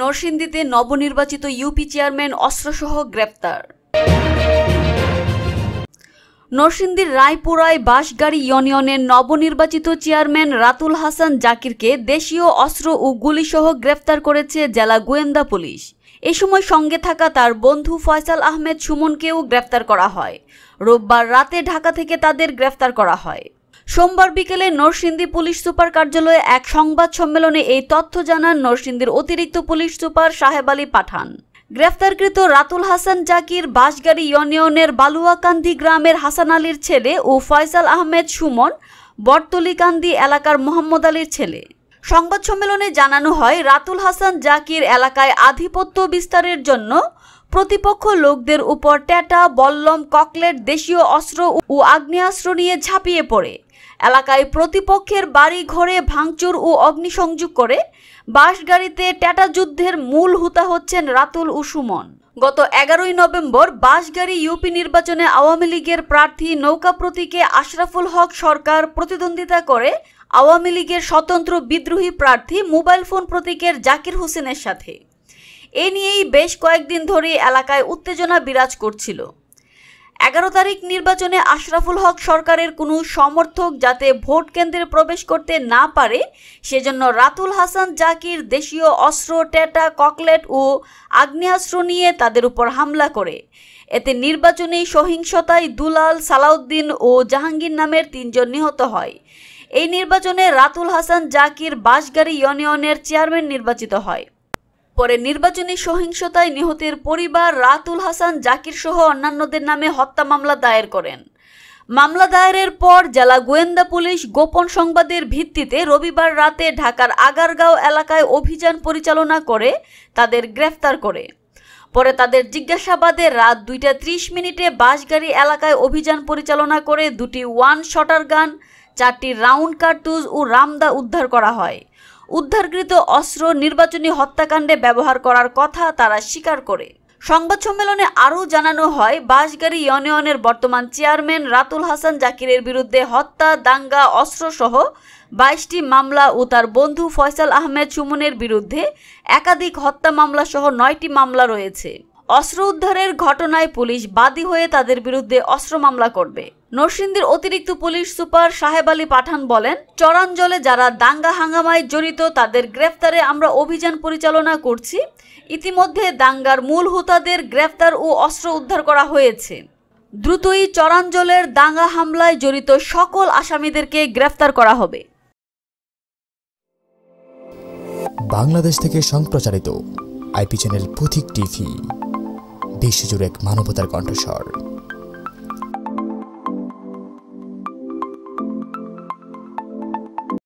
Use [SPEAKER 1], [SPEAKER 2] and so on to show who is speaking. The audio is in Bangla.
[SPEAKER 1] নরসিন্দীতে নবনির্বাচিত ইউপি চেয়ারম্যান অস্ত্রসহ গ্রেপ্তার নরসিংদীর রায়পুরায় বাসগাড়ি ইউনিয়নের নবনির্বাচিত চেয়ারম্যান রাতুল হাসান জাকিরকে দেশীয় অস্ত্র ও গুলিসহ গ্রেপ্তার করেছে জেলা গোয়েন্দা পুলিশ এ সময় সঙ্গে থাকা তার বন্ধু ফয়সাল আহমেদ সুমনকেও গ্রেপ্তার করা হয় রোববার রাতে ঢাকা থেকে তাদের গ্রেপ্তার করা হয় সোমবার বিকেলে নরসিংদী পুলিশ সুপার কার্যালয়ে এক সংবাদ সম্মেলনে এই তথ্য জানান নরসিংদীর অতিরিক্ত পুলিশ সুপার সাহেব আলী পাঠান গ্রেফতারকৃত রাতুল হাসান জাকির বাসগাড়ি ইউনিয়নের বালুয়াকান্দি গ্রামের হাসান আলীর ছেলে ও ফয়সাল আহমেদ সুমন বটতলিকান্দি এলাকার মোহাম্মদ আলীর ছেলে সংবাদ সম্মেলনে জানানো হয় রাতুল হাসান জাকির এলাকায় আধিপত্য বিস্তারের জন্য প্রতিপক্ষ লোকদের উপর ট্যাটা বল্লম ককলেট দেশীয় অস্ত্র ও আগ্নেয়াস্ত্র নিয়ে ঝাঁপিয়ে পড়ে এলাকায় প্রতিপক্ষের বাড়ি ঘরে ভাঙচুর ও অগ্নিসংযোগ করে বাস গাড়িতে ট্যাটা যুদ্ধের মূল হুতা হচ্ছেন রাতুল ও সুমন গত এগারোই নভেম্বর বাসগাড়ি ইউপি নির্বাচনে আওয়ামী লীগের প্রার্থী নৌকা প্রতীকে আশরাফুল হক সরকার প্রতিদ্বন্দ্বিতা করে আওয়ামী লীগের স্বতন্ত্র বিদ্রোহী প্রার্থী মোবাইল ফোন প্রতীকের জাকির হোসেনের সাথে এ নিয়েই বেশ কয়েকদিন ধরে এলাকায় উত্তেজনা বিরাজ করছিল এগারো তারিখ নির্বাচনে আশরাফুল হক সরকারের কোনো সমর্থক যাতে ভোট কেন্দ্রে প্রবেশ করতে না পারে সেজন্য রাতুল হাসান জাকির দেশীয় অস্ত্র টেটা ককলেট ও আগ্নেয়াস্ত্র নিয়ে তাদের উপর হামলা করে এতে নির্বাচনী সহিংসতায় দুলাল সালাউদ্দিন ও জাহাঙ্গীর নামের তিনজন নিহত হয় এই নির্বাচনে রাতুল হাসান জাকির বাসগাড়ি ইউনিয়নের চেয়ারম্যান নির্বাচিত হয় পরে নির্বাচনী সহিংসতায় নিহতের পরিবার রাতুল হাসান জাকির সহ অন্যান্যদের নামে হত্যা মামলা দায়ের করেন মামলা দায়েরের পর জেলা গোয়েন্দা পুলিশ গোপন সংবাদের ভিত্তিতে রবিবার রাতে ঢাকার আগারগাঁও এলাকায় অভিযান পরিচালনা করে তাদের গ্রেফতার করে পরে তাদের জিজ্ঞাসাবাদে রাত দুইটা ত্রিশ মিনিটে বাসগাড়ি এলাকায় অভিযান পরিচালনা করে দুটি ওয়ান শটার গান চারটি রাউন্ড কার্টুজ ও রামদা উদ্ধার করা হয় উদ্ধারকৃত অস্ত্র নির্বাচনী হত্যাকাণ্ডে ব্যবহার করার কথা তারা স্বীকার করে সংবাদ সম্মেলনে আরও জানানো হয় বাসগাড়ি ইউনিয়নের বর্তমান চেয়ারম্যান রাতুল হাসান জাকিরের বিরুদ্ধে হত্যা দাঙ্গা অস্ত্রসহ বাইশটি মামলা ও তার বন্ধু ফয়সাল আহমেদ সুমনের বিরুদ্ধে একাধিক হত্যা মামলাসহ নয়টি মামলা রয়েছে অস্ত্র উদ্ধারের ঘটনায় পুলিশ বাদী হয়ে তাদের বিরুদ্ধে অস্ত্র মামলা করবে নরসিংদীর অতিরিক্ত পুলিশ সুপার সাহেব আলী পাঠান বলেন চরাঞ্চলে যারা দাঙ্গা হাঙ্গামায় জড়িত তাদের গ্রেফতারে আমরা অভিযান পরিচালনা করছি ইতিমধ্যে দাঙ্গার মূল হোতাদের গ্রেফতার ও অস্ত্র উদ্ধার করা হয়েছে দ্রুতই চরাঞ্চলের দাঙ্গা হামলায় জড়িত সকল আসামিদেরকে গ্রেফতার করা হবে বাংলাদেশ থেকে সম্প্রচারিত আইপি চ্যানেল পথিক টিভি বিশ্বজুড়ে এক মানবতার কণ্ঠস্বর